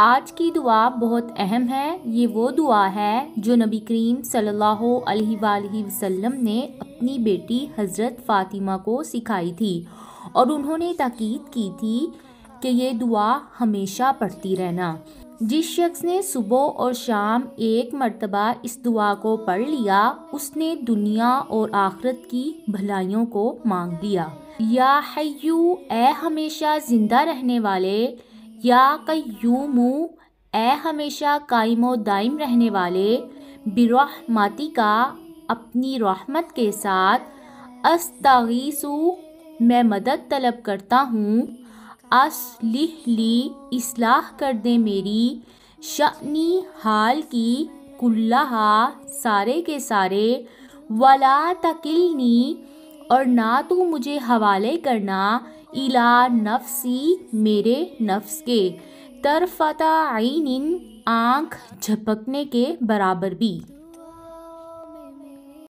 आज की दुआ बहुत अहम है ये वो दुआ है जो नबी करीम सल्लल्लाहु अलैहि वसल्लम ने अपनी बेटी हज़रत फ़ातिमा को सिखाई थी और उन्होंने ताकीद की थी कि ये दुआ हमेशा पढ़ती रहना जिस शख्स ने सुबह और शाम एक मर्तबा इस दुआ को पढ़ लिया उसने दुनिया और आखरत की भलाइयों को मांग लिया या हयू ए हमेशा ज़िंदा रहने वाले या कयूमु ए हमेशा कायम दायम रहने वाले बिरहमाती का अपनी रहमत के साथ अस्तगीसु मैं मदद तलब करता हूँ असलिहली इसलाह कर दे मेरी शनी हाल की कुल्ला सारे के सारे वला तकिलनी और ना तू मुझे हवाले करना इला नफसी मेरे नफ्स के तरफता आइन आँख झपकने के बराबर भी